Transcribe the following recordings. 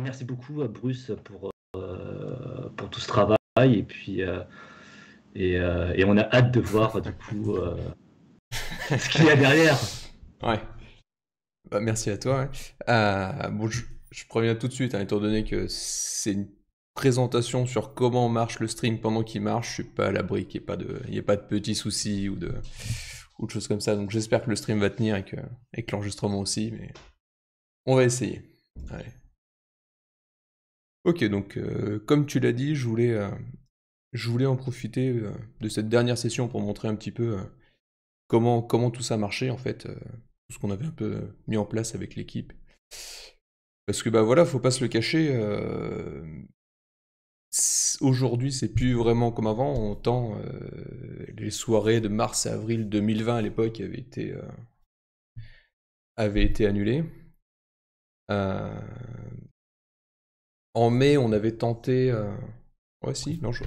merci beaucoup à Bruce pour, euh, pour tout ce travail et puis euh, euh, et, on a hâte de voir du coup ce qu'il y a derrière. Ouais. Bah, merci à toi. bon, je, je, préviens tout de suite, hein, étant donné que c'est une présentation sur comment marche le stream pendant qu'il marche, je suis pas à l'abri qu'il n'y ait pas de, pas de petits soucis ou de ou de choses comme ça. Donc j'espère que le stream va tenir et que, que l'enregistrement aussi, mais on va essayer. Ok, donc euh, comme tu l'as dit, je voulais, euh, je voulais en profiter euh, de cette dernière session pour montrer un petit peu comment, comment tout ça marchait en fait, tout ce qu'on avait un peu mis en place avec l'équipe. Parce que bah voilà, faut pas se le cacher. Aujourd'hui, c'est plus vraiment comme avant. On temps, les soirées de mars à avril 2020 à l'époque avaient été, avaient été annulées en mai, on avait tenté. Euh, non, je.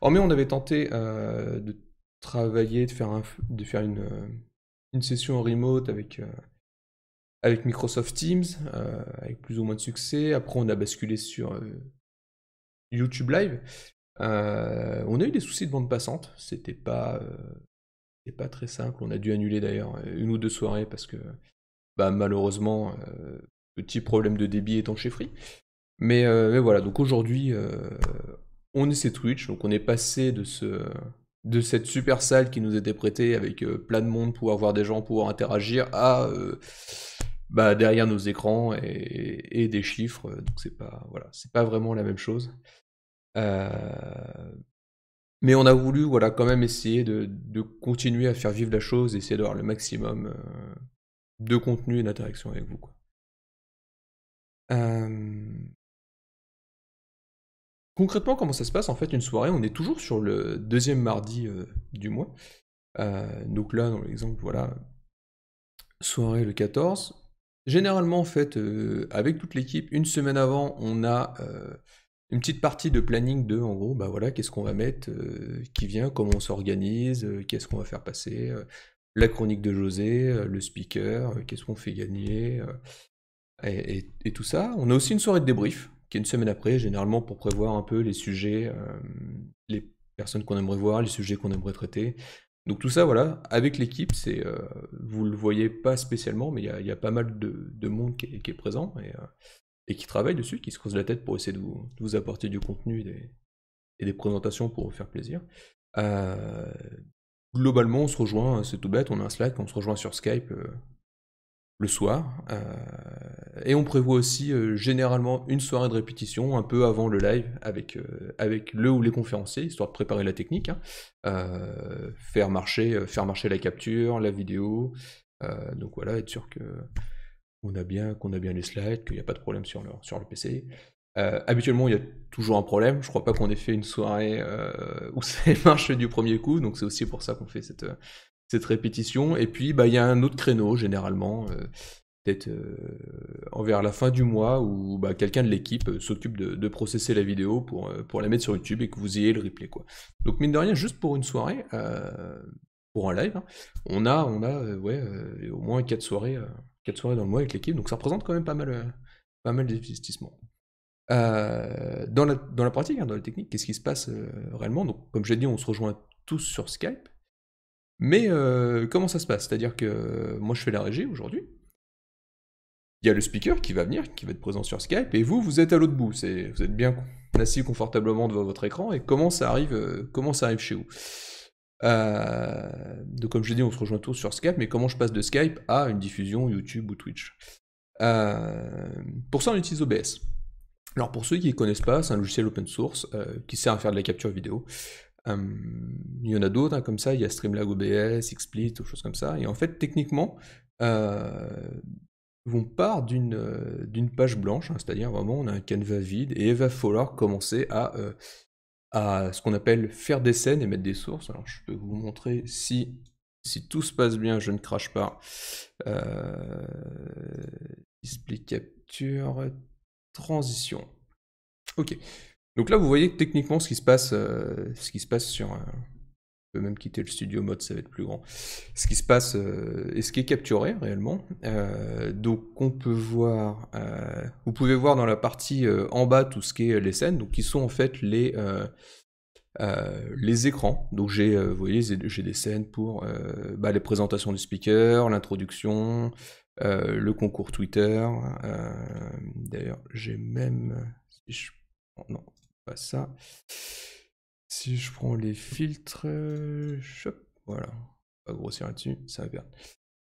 on avait tenté euh, de travailler, de faire, un, de faire une, euh, une session en remote avec, avec Microsoft Teams, avec plus ou moins de succès. Après, on a basculé sur YouTube Live. on a eu des soucis de bande passante. C'était pas, pas très simple. On a dû annuler d'ailleurs une ou deux soirées parce que bah, malheureusement, petit problème de débit étant chez Free. Euh, mais, voilà, donc aujourd'hui, euh, on est sur Twitch, donc on est passé de, ce, de cette super salle qui nous était prêtée avec euh, plein de monde, pour avoir des gens, pour interagir, à bah, derrière nos écrans et, des chiffres. Donc c'est pas, voilà, c'est pas vraiment la même chose. Mais on a voulu voilà, quand même essayer de, continuer à faire vivre la chose, essayer d'avoir le maximum de contenu et d'interaction avec vous concrètement, comment ça se passe En fait, une soirée, on est toujours sur le deuxième mardi euh, du mois. Euh, donc là, dans l'exemple, voilà, soirée le 14. Généralement, en fait, euh, avec toute l'équipe, une semaine avant, on a une petite partie de planning de, en gros, bah voilà, qu'est-ce qu'on va mettre, qui vient, comment on s'organise, qu'est-ce qu'on va faire passer, la chronique de José, le speaker, qu'est-ce qu'on fait gagner, et, et, tout ça. On a aussi une soirée de débrief, qui est une semaine après, généralement pour prévoir un peu les sujets, euh, les personnes qu'on aimerait voir, les sujets qu'on aimerait traiter. Donc tout ça, voilà, avec l'équipe, c'est euh, vous le voyez pas spécialement, mais il y, a pas mal de, monde qui est, présent et, euh, et qui travaille dessus, qui se creuse la tête pour essayer de vous, apporter du contenu et des, et des, présentations pour vous faire plaisir. globalement, on se rejoint, c'est tout bête, on a un Slack, on se rejoint sur Skype le soir. Euh, et on prévoit aussi euh, généralement une soirée de répétition un peu avant le live avec, euh, avec le ou les conférenciers, histoire de préparer la technique, hein. faire, marcher, faire marcher la capture, la vidéo. donc voilà, être sûr que on a bien, qu'on a bien les slides, qu'il n'y a pas de problème sur le, sur le PC. habituellement, il y a toujours un problème. Je crois pas qu'on ait fait une soirée où ça marche du premier coup, donc c'est aussi pour ça qu'on fait cette, cette répétition. Et puis, bah, il y a un autre créneau, généralement, euh, peut-être euh, envers la fin du mois, où bah, quelqu'un de l'équipe euh, s'occupe de, processer la vidéo pour, pour la mettre sur YouTube et que vous ayez le replay. Quoi. Donc, mine de rien, juste pour une soirée, pour un live, hein, on a, on a ouais, au moins 4 soirées, quatre soirées dans le mois avec l'équipe. Donc, ça représente quand même pas mal, pas mal d'investissements. dans, la, pratique, hein, dans la technique, qu'est-ce qui se passe réellement Donc, comme je l'ai dit, on se rejoint tous sur Skype. Mais euh, comment ça se passe C'est-à-dire que euh, moi je fais la régie aujourd'hui. Il y a le speaker qui va venir, qui va être présent sur Skype, et vous, vous êtes à l'autre bout. vous êtes bien assis confortablement devant votre écran, et comment ça arrive, euh, comment ça arrive chez vous Donc comme je l'ai dit, on se rejoint tous sur Skype, mais comment je passe de Skype à une diffusion YouTube ou Twitch Pour ça, on utilise OBS. Alors pour ceux qui ne connaissent pas, c'est un logiciel open source qui sert à faire de la capture vidéo il y en a d'autres hein, comme ça, il y a Streamlab OBS, XSplit, ou choses comme ça. Et en fait, techniquement, euh, on part d'une euh, page blanche, hein, c'est-à-dire vraiment on a un canevas vide et il va falloir commencer euh, à, ce qu'on appelle faire des scènes et mettre des sources. Alors je peux vous montrer si tout se passe bien, je ne crache pas. Euh, display capture, transition. Ok, donc là, vous voyez techniquement ce qui se passe, euh, ce qui se passe sur... je euh, peux même quitter le studio mode, ça va être plus grand. Ce qui se passe euh, et ce qui est capturé réellement. donc on peut voir... vous pouvez voir dans la partie en bas tout ce qui est les scènes, donc qui sont en fait les... les écrans, donc j'ai, vous voyez, j'ai des scènes pour bah, les présentations du speaker, l'introduction, le concours Twitter. D'ailleurs, j'ai même, non, pas ça. Si je prends les filtres, euh, voilà, pas grossir là-dessus, ça va bien.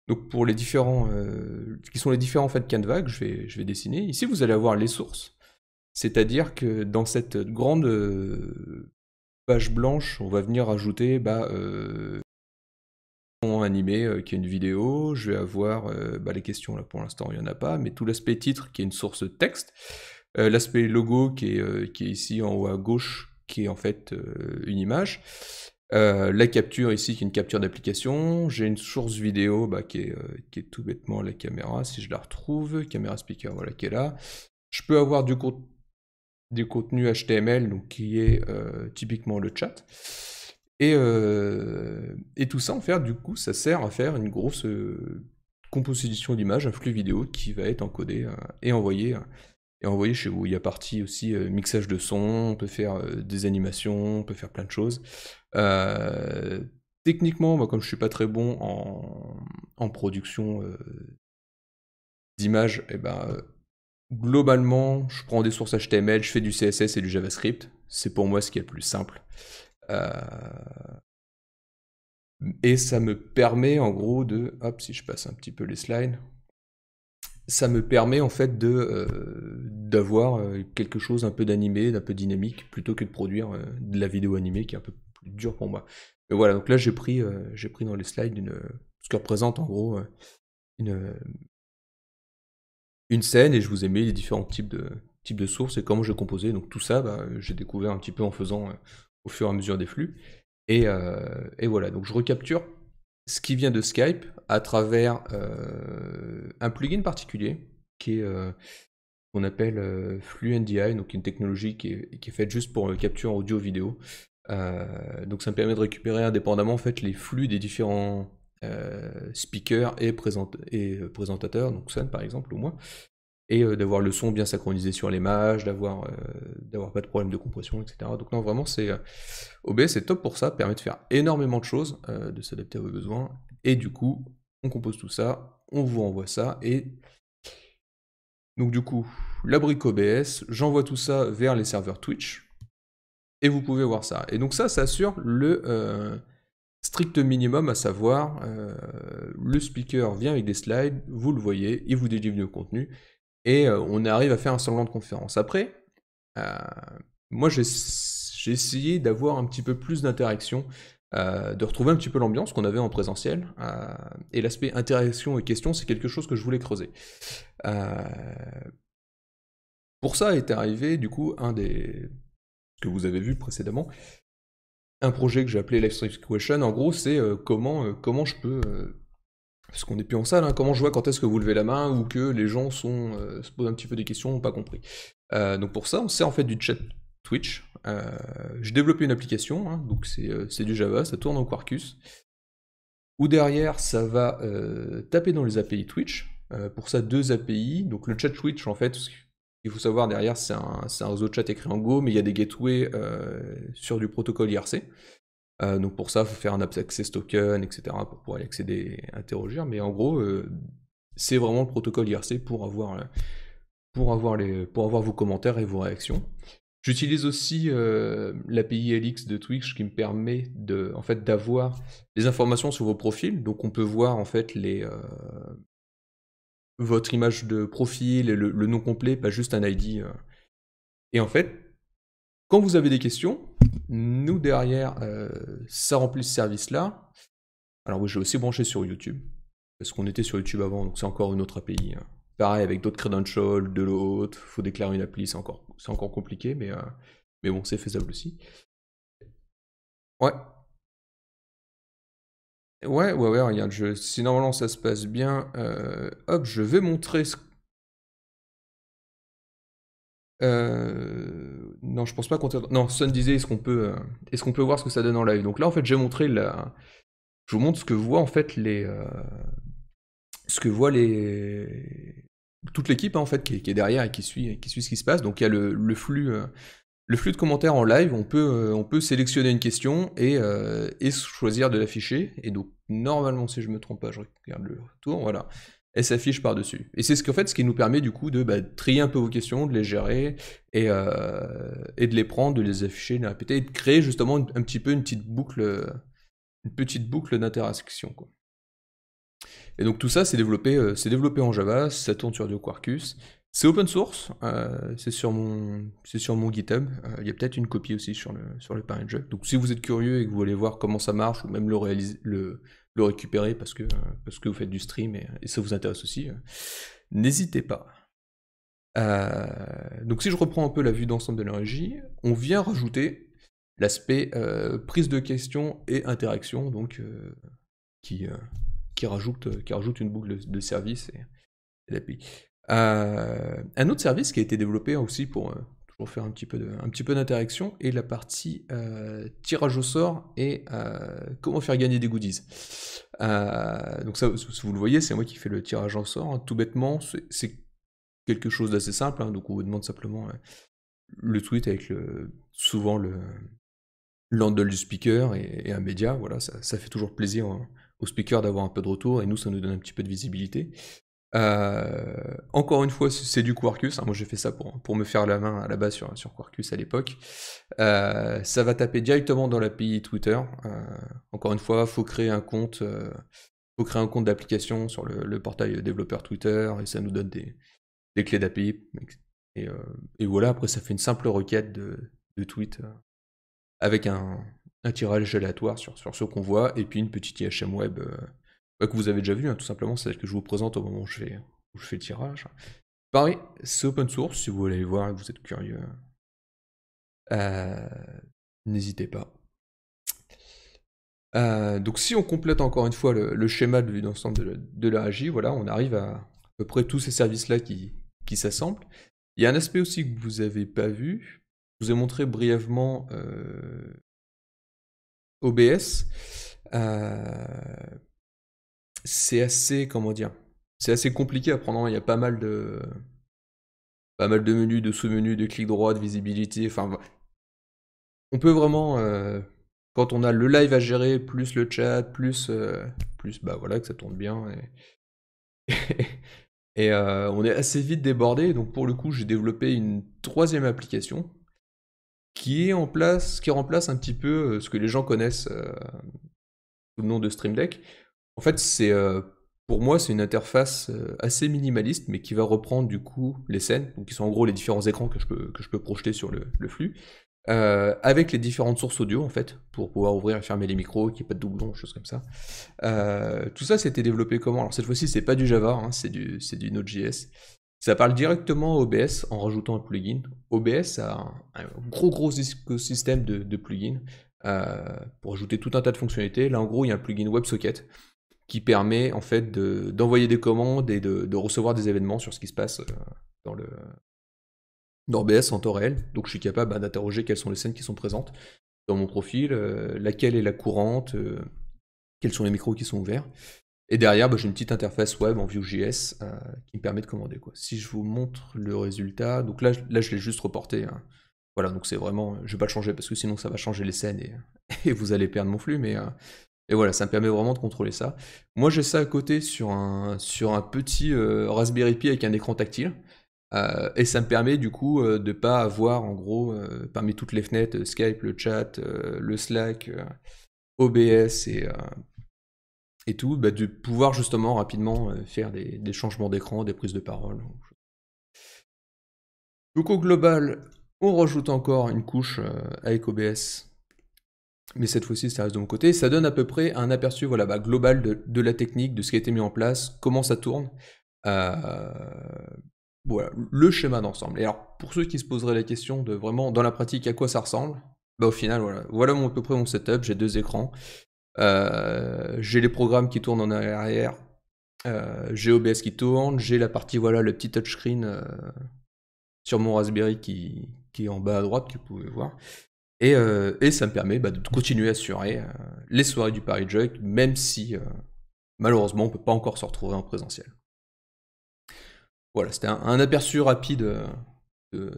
Donc pour les différents, euh, qui sont les différents en de canevas je vais, je vais dessiner, ici vous allez avoir les sources. C'est-à-dire que dans cette grande euh, page blanche, on va venir ajouter bah, euh, animé qui est une vidéo, je vais avoir bah, les questions là pour l'instant il n'y en a pas, mais tout l'aspect titre qui est une source texte, euh, l'aspect logo euh, qui est, ici en haut à gauche, qui est en fait euh, une image. la capture ici qui est une capture d'application. J'ai une source vidéo bah, qui, est, tout bêtement la caméra, si je la retrouve. Caméra speaker, voilà qui est là. Je peux avoir du contenu HTML, donc qui est typiquement le chat. Et, et, tout ça, en fait, du coup, ça sert à faire une grosse composition d'image, un flux vidéo qui va être encodé et envoyé et envoyer chez vous. Il y a partie aussi euh, mixage de son, on peut faire euh, des animations, on peut faire plein de choses. Euh, techniquement, moi, comme je ne suis pas très bon en, production d'images, eh ben, globalement, je prends des sources HTML, je fais du CSS et du JavaScript. C'est pour moi ce qui est le plus simple. Et ça me permet en gros de. Hop, si je passe un petit peu les slides ça me permet en fait de euh, d'avoir euh, quelque chose un peu d'animé, d'un peu dynamique, plutôt que de produire euh, de la vidéo animée qui est un peu plus dure pour moi. Mais voilà, donc là j'ai pris j'ai pris dans les slides ce que représente en gros une une scène et je vous ai mis les différents types de types de sources et comment je composais. Donc tout ça, bah, j'ai découvert un petit peu en faisant au fur et à mesure des flux. Et, et voilà, donc je recapture ce qui vient de Skype à travers euh, un plugin particulier qui est euh, qu'on appelle euh, FluentDI, donc une technologie qui est, qui est faite juste pour capture audio-vidéo. donc ça me permet de récupérer indépendamment en fait les flux des différents speakers et, présent et présentateurs, donc Sun par exemple au moins, et d'avoir le son bien synchronisé sur l'image mages, d'avoir pas de problème de compression, etc. Donc non, vraiment, c'est OBS est top pour ça, permet de faire énormément de choses, de s'adapter à vos besoins, et du coup, on compose tout ça, on vous envoie ça et... Donc du coup, la brique OBS, j'envoie tout ça vers les serveurs Twitch. Et vous pouvez voir ça. Et donc ça, ça assure le euh, strict minimum, à savoir euh, le speaker vient avec des slides, vous le voyez, il vous délivre le contenu, et euh, on arrive à faire un semblant de conférence. Après, moi j'ai j'ai essayé d'avoir un petit peu plus d'interaction, euh, de retrouver un petit peu l'ambiance qu'on avait en présentiel. Euh, et l'aspect interaction et question, c'est quelque chose que je voulais creuser. Euh, pour ça est arrivé, du coup, un des... que vous avez vu précédemment, un projet que j'ai appelé stream Question. En gros, c'est comment, comment je peux parce qu'on n'est plus en salle, hein, comment je vois quand est-ce que vous levez la main ou que les gens sont, se posent un petit peu des questions ou pas compris. donc pour ça, on sert en fait du chat Twitch, euh, j'ai développé une application, hein, donc euh, c'est du Java, ça tourne en Quarkus, où derrière ça va euh, taper dans les API Twitch, pour ça deux API, donc le chat Twitch en fait, il faut savoir derrière c'est un, réseau de chat écrit en Go, mais il y a des gateways sur du protocole IRC, donc pour ça, il faut faire un access token, etc. pour pouvoir y accéder et interroger. Mais en gros, c'est vraiment le protocole IRC pour avoir, pour, avoir les, pour avoir vos commentaires et vos réactions. J'utilise aussi euh, l'API LX de Twitch qui me permet de, en fait, d'avoir des informations sur vos profils. Donc on peut voir en fait les, euh, votre image de profil, le, nom complet, pas juste un ID. Euh. Et en fait, quand vous avez des questions, nous derrière, ça remplit ce service-là. Alors oui, j'ai aussi branché sur YouTube, parce qu'on était sur YouTube avant, donc c'est encore une autre API. Hein. Pareil avec d'autres credentials, de l'autre, faut déclarer une appli, c'est encore, c'est encore compliqué, mais, euh, mais bon, c'est faisable aussi. Ouais. Ouais, ouais, ouais, regarde, je, si normalement ça se passe bien, euh, hop, je vais montrer ce... Euh, non, je pense pas qu'on... Non, Sun disait, est-ce qu'on peut, est-ce qu'on peut voir ce que ça donne en live Donc là, en fait, j'ai montré la... Je vous montre ce que voient en fait les, ce que voit les... toute l'équipe hein, en fait qui est, derrière et qui suit, ce qui se passe. Donc il y a le, euh, flux. de commentaires en live, on peut, euh, on peut sélectionner une question euh, et, choisir de l'afficher. Et donc, normalement, si je me trompe pas, je regarde le retour, voilà. Elle s'affiche par-dessus. Et c'est ce qu'en fait, ce qui nous permet du coup de bah, trier un peu vos questions, de les gérer et, et de les prendre, de les afficher, de les répéter et de créer justement un petit peu une petite boucle, une petite boucle d'interaction. Et donc tout ça, c'est développé, euh, développé en Java, ça tourne sur du Quarkus. C'est open source, euh, c'est sur mon, c'est sur mon GitHub. Euh, il y a peut-être une copie aussi sur le, sur le parent Donc si vous êtes curieux et que vous voulez voir comment ça marche ou même le le, le récupérer parce que, parce que vous faites du stream et, ça vous intéresse aussi, n'hésitez pas. donc si je reprends un peu la vue d'ensemble de régie, on vient rajouter l'aspect prise de questions et interaction, donc qui, qui rajoute, euh, qui rajoute une boucle de, service et, et euh, un autre service qui a été développé aussi pour euh, toujours faire un petit peu de, un petit peu d'interaction est la partie tirage au sort et comment faire gagner des goodies. donc ça, vous le voyez, c'est moi qui fais le tirage au sort. Hein, tout bêtement, c'est quelque chose d'assez simple. Hein, donc on vous demande simplement le tweet avec le, souvent le l'handle du speaker et, un média. Voilà, ça, ça fait toujours plaisir. Hein, speaker d'avoir un peu de retour, et nous, ça nous donne un petit peu de visibilité. Euh, encore une fois, c'est du Quarkus. Hein. moi, j'ai fait ça pour, pour me faire la main à la base sur, sur Quarkus à l'époque. Euh, ça va taper directement dans l'API Twitter. Euh, encore une fois, faut créer un compte, faut créer un compte d'application sur le, portail développeur Twitter et ça nous donne des, clés d'API. Et, et, voilà. Après, ça fait une simple requête de, de tweet avec un, un tirage aléatoire sur, sur qu'on voit, et puis une petite IHM web euh, bah, que vous avez déjà vue, hein, tout simplement, c'est celle que je vous présente au moment où je fais, je fais le tirage. Pareil, c'est open source, si vous voulez aller voir et que vous êtes curieux, euh, n'hésitez pas. Euh, donc si on complète encore une fois le, schéma de vue d'ensemble de, la régie, voilà, on arrive à à peu près tous ces services-là qui, qui s'assemblent. Il y a un aspect aussi que vous n'avez pas vu. Je vous ai montré brièvement OBS, euh, c'est assez, comment dire, c'est assez compliqué à prendre. Il y a pas mal de, pas mal de menus, de sous-menus, de clic droit, de visibilité. Enfin, on peut vraiment, euh, quand on a le live à gérer, plus le chat, plus, euh, plus, bah voilà, que ça tourne bien. Et, et on est assez vite débordé. Donc pour le coup, j'ai développé une troisième application qui en place, qui remplace un petit peu euh, ce que les gens connaissent euh, sous le nom de Stream Deck. En fait, c'est euh, pour moi, c'est une interface assez minimaliste, mais qui va reprendre du coup les scènes, qui sont en gros les différents écrans que je peux, que je peux projeter sur le, flux, avec les différentes sources audio en fait, pour pouvoir ouvrir et fermer les micros, qu'il n'y ait pas de doublons, choses comme ça. tout ça, c'était développé comment Alors cette fois-ci, c'est pas du Java, hein, c'est du, du Node.js. Ça parle directement à OBS en rajoutant un plugin. OBS a un, gros gros écosystème de, plugins euh, pour ajouter tout un tas de fonctionnalités. Là en gros il y a un plugin WebSocket qui permet en fait d'envoyer des commandes et de, recevoir des événements sur ce qui se passe euh, dans OBS en temps réel. Donc je suis capable bah, d'interroger quelles sont les scènes qui sont présentes dans mon profil, euh, laquelle est la courante, quels sont les micros qui sont ouverts. Et derrière, bah, j'ai une petite interface web en Vue.js euh, qui me permet de commander. Quoi. Si je vous montre le résultat, donc là, là je l'ai juste reporté. Hein. Voilà, donc c'est vraiment, euh, je vais pas le changer parce que sinon ça va changer les scènes et, vous allez perdre mon flux, mais euh, et voilà, ça me permet vraiment de contrôler ça. Moi, j'ai ça à côté sur un, sur un petit Raspberry Pi avec un écran tactile. et ça me permet du coup de pas avoir en gros parmi toutes les fenêtres Skype, le chat, le Slack, OBS et, et tout, bah, de pouvoir justement rapidement euh, faire des, changements d'écran, des prises de parole. Donc au global, on rajoute encore une couche euh, avec OBS, mais cette fois-ci ça reste de mon côté. Ça donne à peu près un aperçu voilà, bah, global de, la technique, de ce qui a été mis en place, comment ça tourne. Euh, voilà, le schéma d'ensemble. Et alors pour ceux qui se poseraient la question de vraiment dans la pratique à quoi ça ressemble, bah, au final voilà, voilà mon, à peu près mon setup, j'ai deux écrans. Euh, j'ai les programmes qui tournent en arrière. Euh, j'ai OBS qui tourne. J'ai la partie, voilà, le petit touchscreen euh, sur mon Raspberry qui, qui, est en bas à droite, que vous pouvez voir. Et, et ça me permet bah, de continuer à assurer les soirées du Paris Jug, même si malheureusement on ne peut pas encore se retrouver en présentiel. Voilà, c'était un, aperçu rapide de,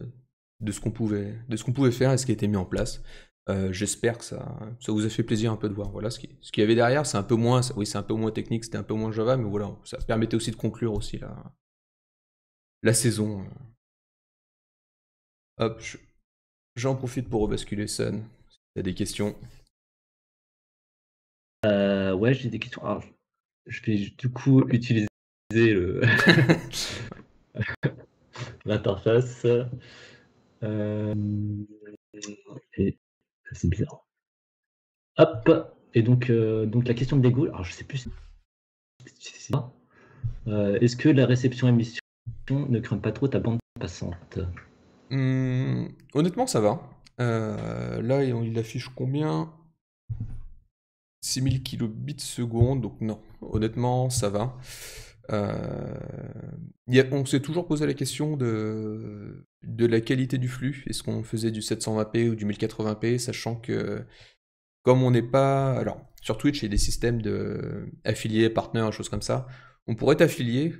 de ce qu'on pouvait, pouvait, faire et ce qui a été mis en place. Euh, j'espère que ça, ça vous a fait plaisir un peu de voir. Voilà ce qu'il ce y avait derrière. C'est un peu moins, oui, c'est un peu moins technique, c'était un peu moins Java, mais voilà, ça permettait aussi de conclure aussi la, la saison. Hop, j'en profite pour rebasculer Sun. Si t'as des questions. Euh, ouais, j'ai des questions. je vais du coup utiliser l'interface. Euh, c'est bizarre. Hop. Et donc, euh, donc la question de l'égout... alors je sais plus si c'est ça. Euh, est-ce que la réception-émission ne craint pas trop ta bande passante hum, Honnêtement, ça va. Euh, là, il affiche combien 6000 kilobits seconde, donc non. Honnêtement, ça va. Euh, on s'est toujours posé la question de, la qualité du flux. Est-ce qu'on faisait du 720p ou du 1080p, sachant que comme on n'est pas... Alors, sur Twitch, il y a des systèmes d'affiliés, partenaires choses comme ça. On pourrait être affilié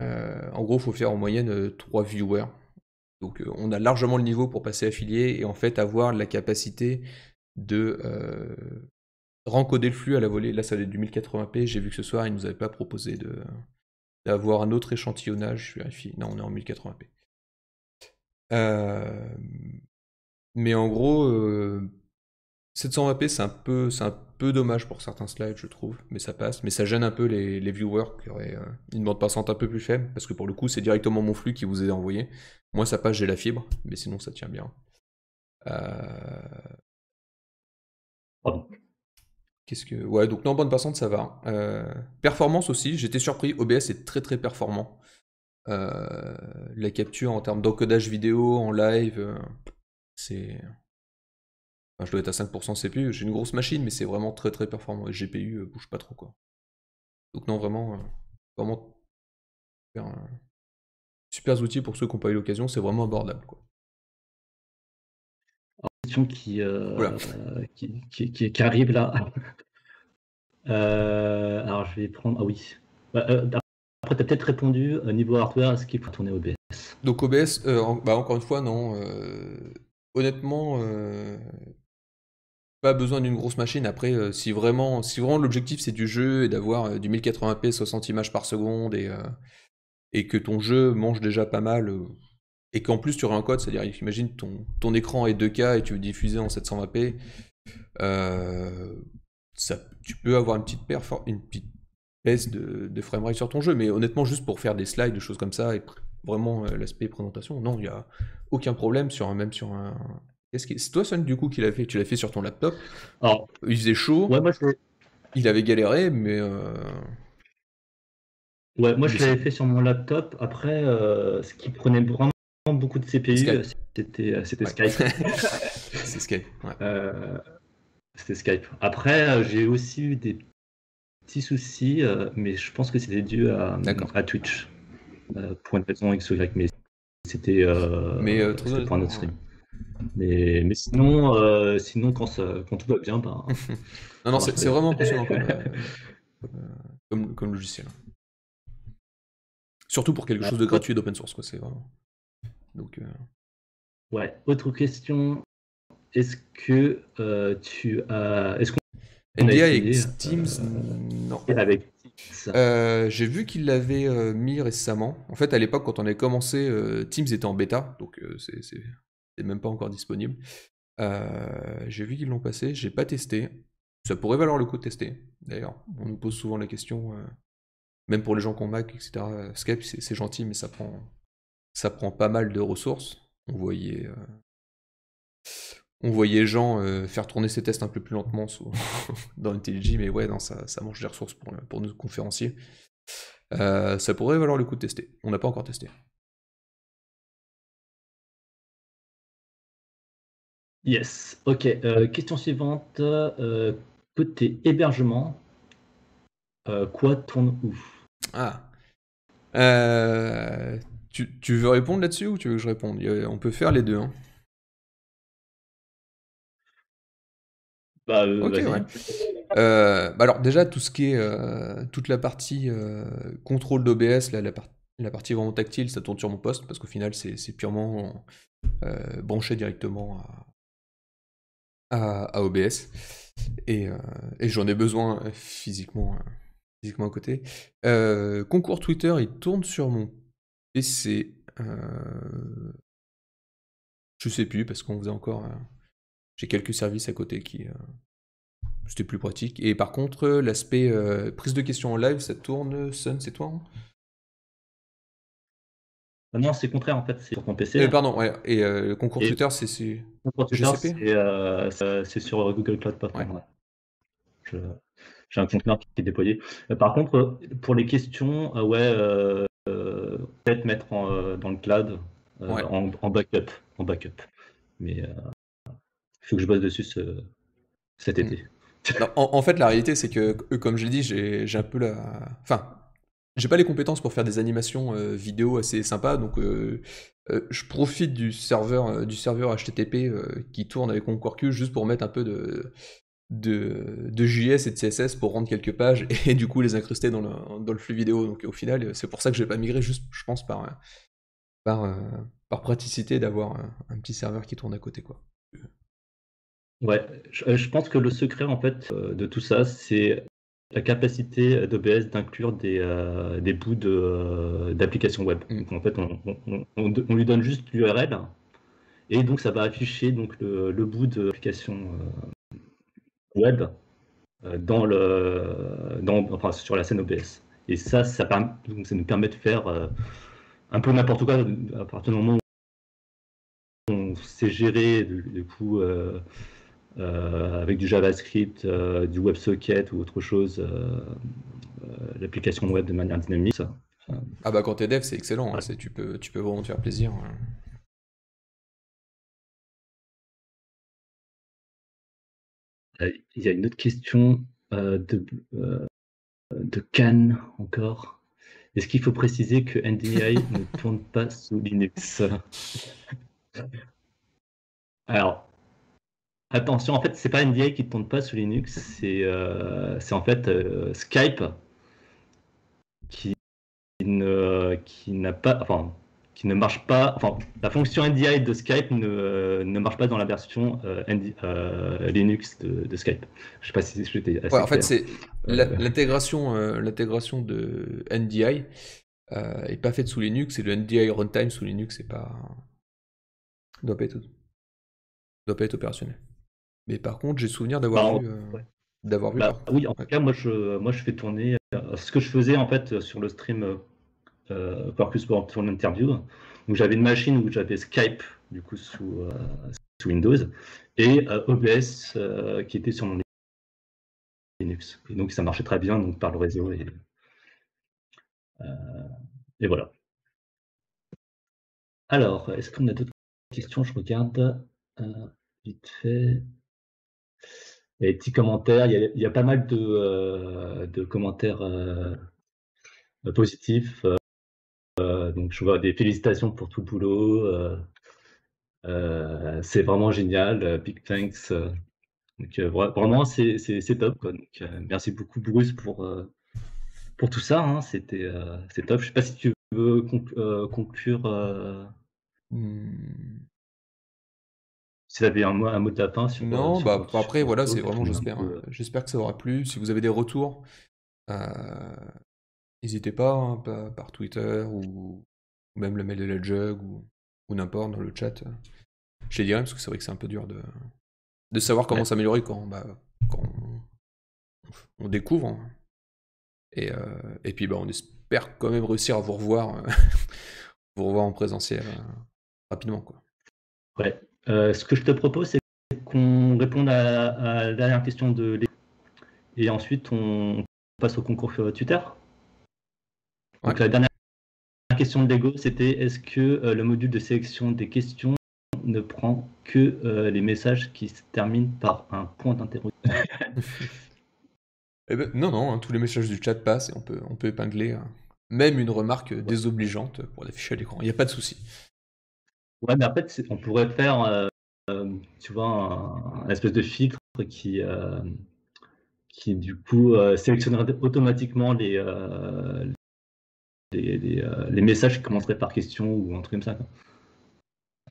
euh, en gros, il faut faire en moyenne 3 euh, viewers. Donc, on a largement le niveau pour passer affilié et en fait avoir la capacité de, rencoder le flux à la volée. Là, ça être du 1080p. J'ai vu que ce soir, ils nous avaient pas proposé d'avoir un autre échantillonnage. Je vérifie. Non, on est en 1080p. Euh, mais en gros, 720p, euh, c'est un peu, c'est un peu dommage pour certains slides, je trouve. Mais ça passe. Mais ça gêne un peu les, viewers qui auraient euh, une bande passante un peu plus faible parce que pour le coup, c'est directement mon flux qui vous est envoyé. Moi, ça passe, j'ai la fibre, mais sinon, ça tient bien. Pardon. Qu'est-ce que. Ouais, donc non, bonne passante, ça va. Euh, performance aussi, j'étais surpris. OBS est très très performant. Euh, la capture en termes d'encodage vidéo, en live, euh, c'est. Enfin, je dois être à 5% CPU. J'ai une grosse machine, mais c'est vraiment très très performant. Et GPU GPU bouge pas trop, quoi. Donc non, vraiment. vraiment. Super, super pour ceux qui n'ont pas eu l'occasion, c'est vraiment abordable, quoi. Euh, qui, qui, arrive là. Euh, alors, je vais prendre. Ah oui. Bah, euh, après, tu as peut-être répondu au niveau hardware, est-ce qu'il faut tourner OBS Donc, OBS, bah, encore une fois, non. honnêtement, pas besoin d'une grosse machine. Après, si vraiment, si vraiment l'objectif c'est du jeu et d'avoir du 1080p, 60 images par seconde et, et que ton jeu mange déjà pas mal et qu'en plus tu un code c'est-à-dire imagine ton, ton écran est 2K et tu veux diffuser en 720p, euh, ça, tu peux avoir une petite, une petite baisse de, de framerate sur ton jeu, mais honnêtement juste pour faire des slides, des choses comme ça, et vraiment euh, l'aspect présentation, non, il n'y a aucun problème sur un, même sur un... C'est -ce toi Sun du coup qui l'a fait, tu l'as fait sur ton laptop, Alors, il faisait chaud, il avait galéré, mais... Euh, ouais, moi je l'avais fait sur mon laptop. Après, ce qui prenait vraiment beaucoup de CPU, c'était euh, Skype. C'est Skype. Euh, c'était Skype. Après, euh, j'ai aussi eu des petits soucis, mais je pense que c'était dû à, à Twitch. pour une raison X ou Y, mais c'était euh, pour un stream. Mais, mais, sinon, sinon quand, ça, quand, tout va bien, ben. non, non, c'est vraiment impressionnant comme, comme, comme, logiciel. Surtout pour quelque bah, chose de gratuit d'open source, quoi. C'est vraiment. Donc, euh, Ouais, autre question. Est-ce que euh, tu as. Est-ce qu'on a avec euh, non. Avec euh, j'ai vu qu'il l'avait mis récemment. En fait, à l'époque, quand on avait commencé, Teams était en bêta, donc c'est même pas encore disponible. j'ai vu qu'ils l'ont passé, j'ai pas testé. Ça pourrait valoir le coup de tester, d'ailleurs. On nous pose souvent la question, même pour les gens qui ont Mac, etc. Skype, c'est gentil, mais ça prend, ça prend pas mal de ressources. On voyait, euh, on voyait Jean euh, faire tourner ses tests un peu plus lentement dans IntelliJ, mais ouais, non, ça, mange des ressources pour, pour nos conférenciers. Euh, ça pourrait valoir le coup de tester. On n'a pas encore testé. Yes, ok. question suivante. côté hébergement, quoi tourne où Ah. Tu, tu veux répondre là-dessus ou tu veux que je réponde On peut faire les deux. Hein. Bah, euh, euh, bah alors déjà tout ce qui est euh, toute la partie contrôle d'OBS, la, la, la, partie vraiment tactile, ça tourne sur mon poste parce qu'au final c'est purement branché directement à, à, à OBS et, et j'en ai besoin physiquement physiquement à côté. concours Twitter, il tourne sur mon et c'est. je euh, Je sais plus, parce qu'on faisait encore. Euh, j'ai quelques services à côté qui. Euh, c'était plus pratique. Et par contre, l'aspect prise de questions en live, ça tourne. Sun, c'est toi hein ah non, c'est contraire en fait, c'est sur mon PC. Hein. pardon, ouais. Et le concours Twitter, c'est sur. c'est sur Google Cloud J'ai un conteneur qui est déployé. Par contre, pour les questions, ouais, euh, peut-être mettre euh, dans le cloud euh, en, backup. En backup. Mais il faut que je bosse dessus cet mm. été. en, fait, la réalité, c'est que, comme je l'ai dit, j'ai un peu la. Enfin, j'ai pas les compétences pour faire des animations vidéo assez sympas, donc je profite du serveur, du serveur HTTP qui tourne avec mon juste pour mettre un peu de, de, JS et de CSS pour rendre quelques pages et, du coup les incruster dans le, dans le flux vidéo. Donc au final, euh, c'est pour ça que je n'ai pas migré, juste je pense par, euh, par, euh, par praticité d'avoir un, petit serveur qui tourne à côté. Quoi. Ouais, je, pense que le secret en fait de tout ça, c'est la capacité d'OBS d'inclure des, des, bouts d'applications de, web. Mm. en fait, on, lui donne juste l'URL et donc ça va afficher donc, le, le bout d'applications web web euh, dans le, dans, enfin, sur la scène OBS. Et ça, ça, ça nous permet de faire euh, un peu n'importe quoi à partir du moment où on sait gérer du, coup euh, avec du JavaScript, du WebSocket ou autre chose, l'application web de manière dynamique. ah bah quand t'es dev, c'est excellent. Hein. tu peux, tu peux vraiment te faire plaisir. Hein. Euh, il y a une autre question euh, de, euh, de Cannes encore. Est-ce qu'il faut préciser que NDI ne tourne pas sous Linux Alors, attention, en fait, c'est pas NDI qui ne tourne pas sous Linux, c'est euh, en fait Skype qui n'a pas qui ne marche pas, enfin, la fonction NDI de Skype ne, ne marche pas dans la version euh, euh, Linux de, Skype. Je sais pas si j'étais assez En fait, c'est l'intégration, euh, l'intégration de NDI est pas faite sous Linux et le NDI runtime sous Linux c'est pas doit pas être opérationnel. Mais par contre, j'ai souvenir d'avoir bah, vu. D'avoir vu bah, oui, en tout cas, moi je, moi je fais tourner. Ce que je faisais en fait sur le stream Quarkus pour l'interview interview. Donc j'avais une machine où j'avais Skype du coup sous, euh, Windows et euh, OBS euh, qui était sur mon Linux. Et donc ça marchait très bien donc, par le réseau et, voilà. Alors, est-ce qu'on a d'autres questions Je regarde vite fait. Il y petits commentaires. Il y a, pas mal de, commentaires positifs. Euh, donc, je vois des félicitations pour tout le boulot. Euh, euh, c'est vraiment génial. big thanks. donc, vraiment, c'est top. Donc, merci beaucoup, Bruce, pour, pour tout ça. Hein. C'était top. Je sais pas si tu veux conclure. Hmm. Si t'avais un, un mot de lapin Non, bah après, voilà, c'est vraiment, j'espère. Hein. J'espère que ça aura plu. Si vous avez des retours, euh, N'hésitez pas, hein, par Twitter ou même le mail de la jug ou, n'importe dans le chat. Je les dirai parce que c'est vrai que c'est un peu dur de, de savoir comment s'améliorer quand, bah, on, découvre. Et, euh, et puis bah, on espère quand même réussir à vous revoir, euh, vous revoir en présentiel euh, rapidement. Quoi. Ouais. ce que je te propose, c'est qu'on réponde à, la dernière question de l'équipe, et ensuite on passe au concours sur Twitter. Donc, la euh, dernière question de Lego, c'était est-ce que euh, le module de sélection des questions ne prend que euh, les messages qui se terminent par un point d'interrogation. Eh ben, non, non, hein, tous les messages du chat passent et on peut, on peut épingler hein, même une remarque désobligeante pour l'afficher à l'écran. Il n'y a pas de souci. Ouais, mais en fait, on pourrait faire, tu vois, un, espèce de filtre qui, qui du coup, sélectionnerait automatiquement les, euh, les messages qui commenceraient par question ou un truc comme ça.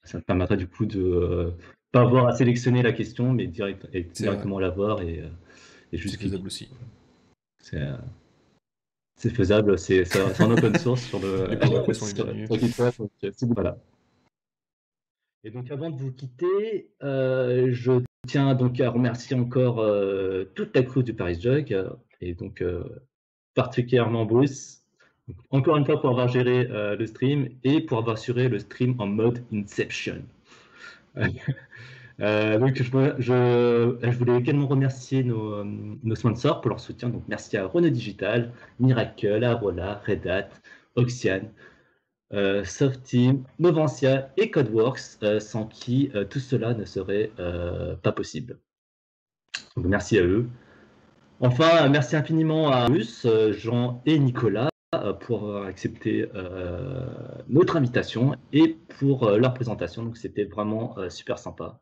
Ça permettrait du coup de euh, pas avoir à sélectionner la question, mais direct, directement l'avoir et, euh, et juste. C'est faisable aussi. C'est faisable, c'est en open source sur le. voilà. Et donc avant de vous quitter, je tiens donc à remercier encore toute la crew du Paris Jug et donc particulièrement Bruce encore une fois, pour avoir géré euh, le stream et pour avoir assuré le stream en mode Inception. Euh, je, voulais également remercier nos, sponsors pour leur soutien. Donc, merci à Renault Digital, Miracle, Arola, Red Hat, Oxian, euh, Team, Novantia et CodeWorks, euh, sans qui tout cela ne serait pas possible. merci à eux. Enfin, merci infiniment à Russ, Jean et Nicolas. Euh, pour euh, accepter euh, notre invitation et pour leur présentation. c'était vraiment super sympa.